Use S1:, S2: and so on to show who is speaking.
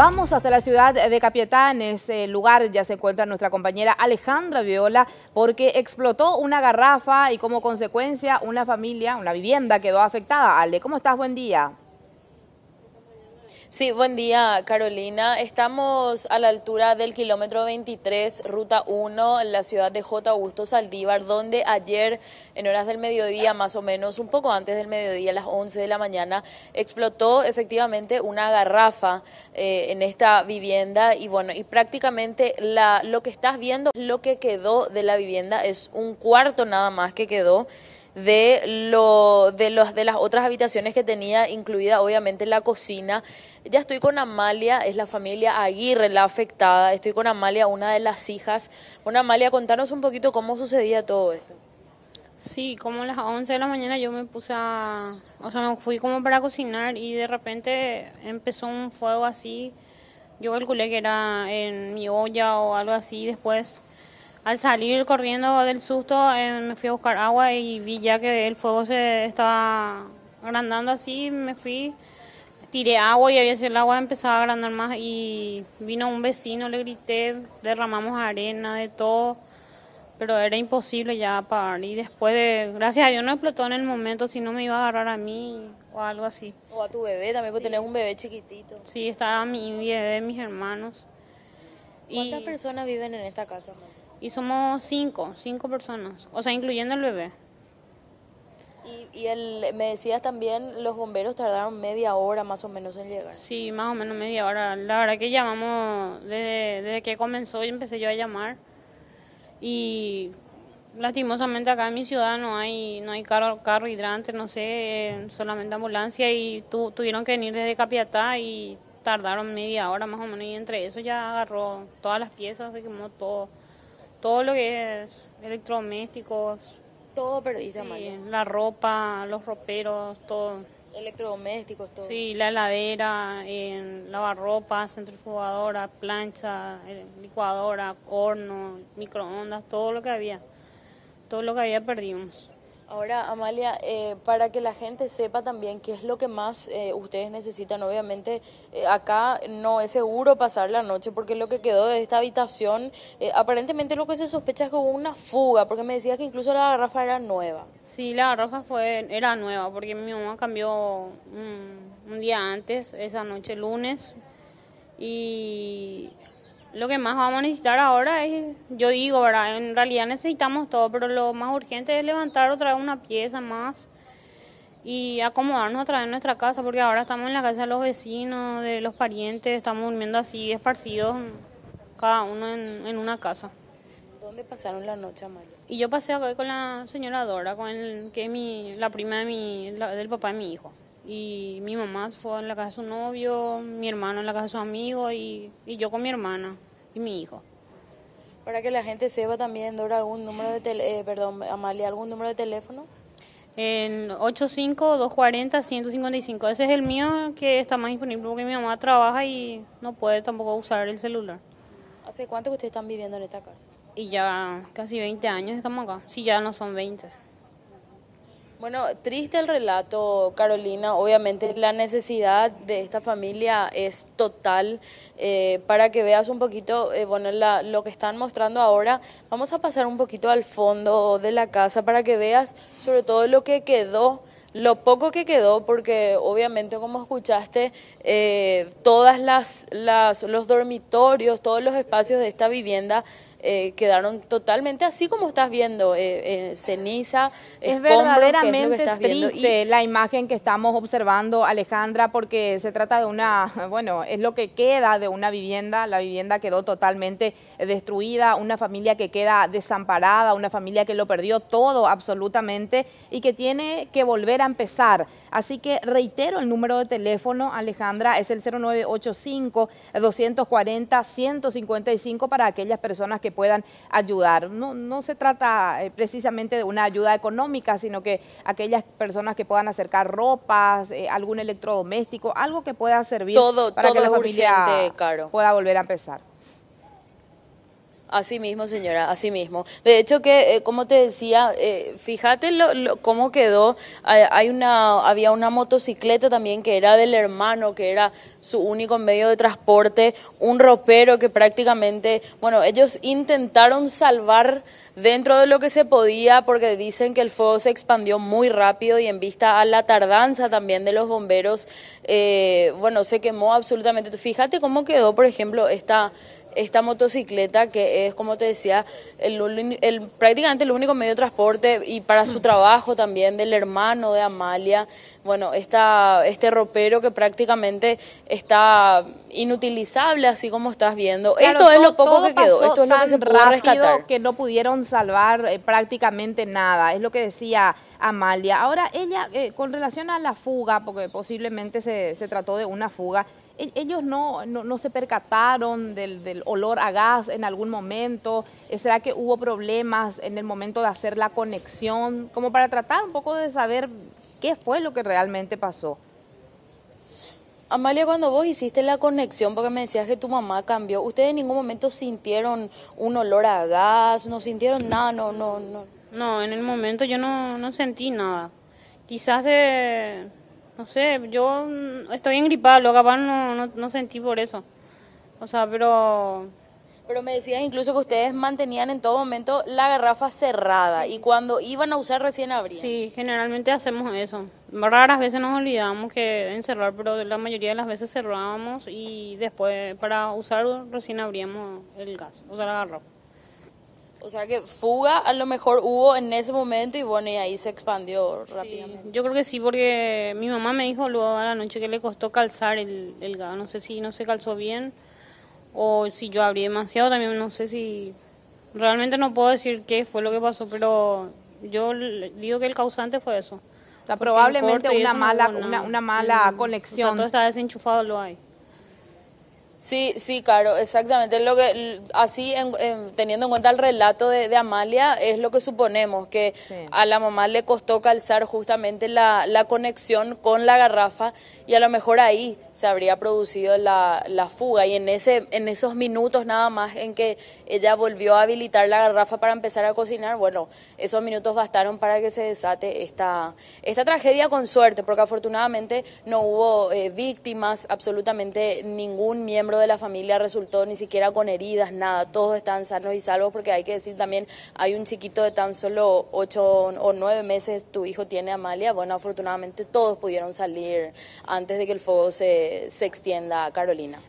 S1: Vamos hasta la ciudad de Capietá, en ese lugar ya se encuentra nuestra compañera Alejandra Viola, porque explotó una garrafa y como consecuencia una familia, una vivienda quedó afectada. Ale, ¿cómo estás? Buen día. Sí, buen día Carolina. Estamos a la altura del kilómetro
S2: 23, ruta 1, en la ciudad de J. Augusto Saldívar, donde ayer en horas del mediodía, más o menos un poco antes del mediodía, a las 11 de la mañana, explotó efectivamente una garrafa eh, en esta vivienda y bueno, y prácticamente la, lo que estás viendo, lo que quedó de la vivienda es un cuarto nada más que quedó de, lo, de, los, de las otras habitaciones que tenía, incluida obviamente la cocina. Ya estoy con Amalia, es la familia Aguirre la afectada. Estoy con Amalia,
S3: una de las hijas. Bueno, Amalia, contanos un poquito cómo sucedía todo esto. Sí, como a las 11 de la mañana yo me puse a... O sea, me fui como para cocinar y de repente empezó un fuego así. Yo calculé que era en mi olla o algo así. Después al salir corriendo del susto eh, me fui a buscar agua y vi ya que el fuego se estaba agrandando así, me fui, tiré agua y había sido el agua empezaba a agrandar más y vino un vecino, le grité, derramamos arena, de todo, pero era imposible ya parar y después de, gracias a Dios no explotó en el momento, si no me iba a agarrar a mí o algo así. O a tu bebé también, porque tenés un bebé chiquitito. Sí, estaba mi bebé, mis hermanos. ¿Cuántas
S2: personas viven en esta casa?
S3: Y somos cinco, cinco personas, o sea, incluyendo el bebé.
S2: Y, y el, me decías también, los bomberos tardaron media hora más
S3: o menos en llegar. Sí, más o menos media hora. La verdad que llamamos desde, que comenzó y empecé yo a llamar. Y lastimosamente acá en mi ciudad no hay no hay carro, carro hidrante, no sé, solamente ambulancia y tu, tuvieron que venir desde Capiatá y tardaron media hora más o menos y entre eso ya agarró todas las piezas, se quemó todo todo lo que es electrodomésticos. Todo perdiste, La ropa, los roperos, todo.
S2: Electrodomésticos, todo. Sí, la
S3: heladera, eh, lavarropa, centrifugadora, plancha, eh, licuadora, horno, microondas, todo lo que había. Todo lo que había perdimos.
S2: Ahora, Amalia, eh, para que la gente sepa también qué es lo que más eh, ustedes necesitan, obviamente eh, acá no es seguro pasar la noche porque lo que quedó de esta habitación, aparentemente lo que se sospecha es que hubo una fuga, porque me decías que incluso la garrafa era nueva.
S3: Sí, la garrafa fue, era nueva porque mi mamá cambió un, un día antes, esa noche lunes, y lo que más vamos a necesitar ahora es, yo digo, ¿verdad? En realidad necesitamos todo, pero lo más urgente es levantar otra vez una pieza más y acomodarnos otra vez en nuestra casa, porque ahora estamos en la casa de los vecinos, de los parientes, estamos durmiendo así, esparcidos, cada uno en, una casa.
S2: ¿Dónde pasaron la noche, Amalia?
S3: Y yo pasé acá con la señora Dora, con el, que es mi, la prima de mi, del papá de mi hijo y mi mamá fue en la casa de su novio, mi hermano en la casa de su amigo y, y yo con mi hermana y mi hijo.
S2: Para que la gente sepa también, Dora, algún número de eh, perdón, Amalia, algún número de teléfono.
S3: en 85-240-155, ese es el mío que está más disponible porque mi mamá trabaja y no puede tampoco usar el celular. ¿Hace cuánto que
S2: ustedes están viviendo en esta casa?
S3: Y ya casi 20 años estamos acá, si ya no son 20.
S2: Bueno, triste el relato, Carolina. Obviamente la necesidad de esta familia es total. Eh, para que veas un poquito, eh, bueno, lo que están mostrando ahora, vamos a pasar un poquito al fondo de la casa para que veas sobre todo lo que quedó lo poco que quedó, porque obviamente como escuchaste, eh, todas las, las, los dormitorios, todos los espacios de esta vivienda eh, quedaron totalmente así como estás viendo, eh, eh, ceniza, es verdaderamente triste
S1: la imagen que estamos observando, Alejandra, porque se trata de una, bueno, es lo que queda de una vivienda, la vivienda quedó totalmente destruida, una familia que queda desamparada, una familia que lo perdió todo absolutamente y que tiene que volver a empezar. Así que reitero el número de teléfono, Alejandra, es el 0985 240 155 para aquellas personas que que puedan ayudar. No, no se trata eh, precisamente de una ayuda económica, sino que aquellas personas que puedan acercar ropas, eh, algún electrodoméstico, algo que pueda servir todo, para que la familia pueda volver a empezar.
S2: Así mismo, señora, así mismo. De hecho, que eh, como te decía, eh, fíjate lo, cómo quedó. una, había una motocicleta también que era del hermano, que era su único medio de transporte, un ropero que prácticamente, bueno, ellos intentaron salvar dentro de lo que se podía porque dicen que el fuego se expandió muy rápido y en vista a la tardanza también de los bomberos, eh, bueno, se quemó absolutamente. Fíjate cómo quedó, por ejemplo, esta esta motocicleta que es, como te decía, el, el, prácticamente el único medio de transporte y para su mm. trabajo también del hermano de Amalia. Bueno, esta, este ropero que prácticamente
S1: está inutilizable, así como estás viendo. esto es lo poco que quedó, esto es lo que se pudo rescatar. que no pudieron salvar eh, prácticamente nada, es lo que decía Amalia. Ahora, ella, eh, con relación a la fuga, porque posiblemente se, se trató de una fuga, ellos no, no, no se percataron del, olor a gas en algún momento, será que hubo problemas en el momento de hacer la conexión, como para tratar un poco de saber qué fue lo que realmente pasó.
S2: Amalia, cuando vos hiciste la conexión, porque me decías que tu mamá cambió, ¿ustedes en ningún momento sintieron un olor a gas? ¿No sintieron nada? No, no, no.
S3: No, en el momento yo no, no sentí nada. Quizás eh, no sé, yo mm, estoy engripada, lo capaz no, no, no sentí por eso. O sea, pero... Pero me decías
S2: incluso que ustedes mantenían en todo momento la garrafa cerrada y
S3: cuando iban a usar recién abrían. Sí, generalmente hacemos eso. Raras veces nos olvidamos que encerrar, pero la mayoría de las veces cerrábamos y después para usar recién abríamos el gas, o sea, la garrafa.
S2: O sea que fuga a lo mejor hubo en ese momento y bueno, y ahí se expandió rápidamente.
S3: yo creo que sí, porque mi mamá me dijo luego a la noche que le costó calzar el, gado, No sé si no se calzó bien o si yo abrí demasiado también, no sé si... Realmente no puedo decir qué fue lo que pasó, pero yo digo que el causante fue eso. O sea, probablemente una mala, una, mala conexión. O sea, todo está desenchufado, lo hay.
S2: Sí, sí, claro,
S3: exactamente.
S2: Lo que así teniendo en cuenta el relato de, Amalia es lo que suponemos que a la mamá le costó calzar justamente la, conexión con la garrafa y a lo mejor ahí se habría producido la, la, fuga y en ese en esos minutos nada más en que ella volvió a habilitar la garrafa para empezar a cocinar, bueno, esos minutos bastaron para que se desate esta esta tragedia con suerte, porque afortunadamente no hubo eh, víctimas, absolutamente ningún miembro miembro de la familia resultó ni siquiera con heridas, nada, todos están sanos y salvos porque hay que decir también, hay un chiquito de tan solo ocho o nueve meses, tu hijo tiene Amalia, bueno, afortunadamente todos pudieron salir antes de que el fuego se, se extienda a Carolina.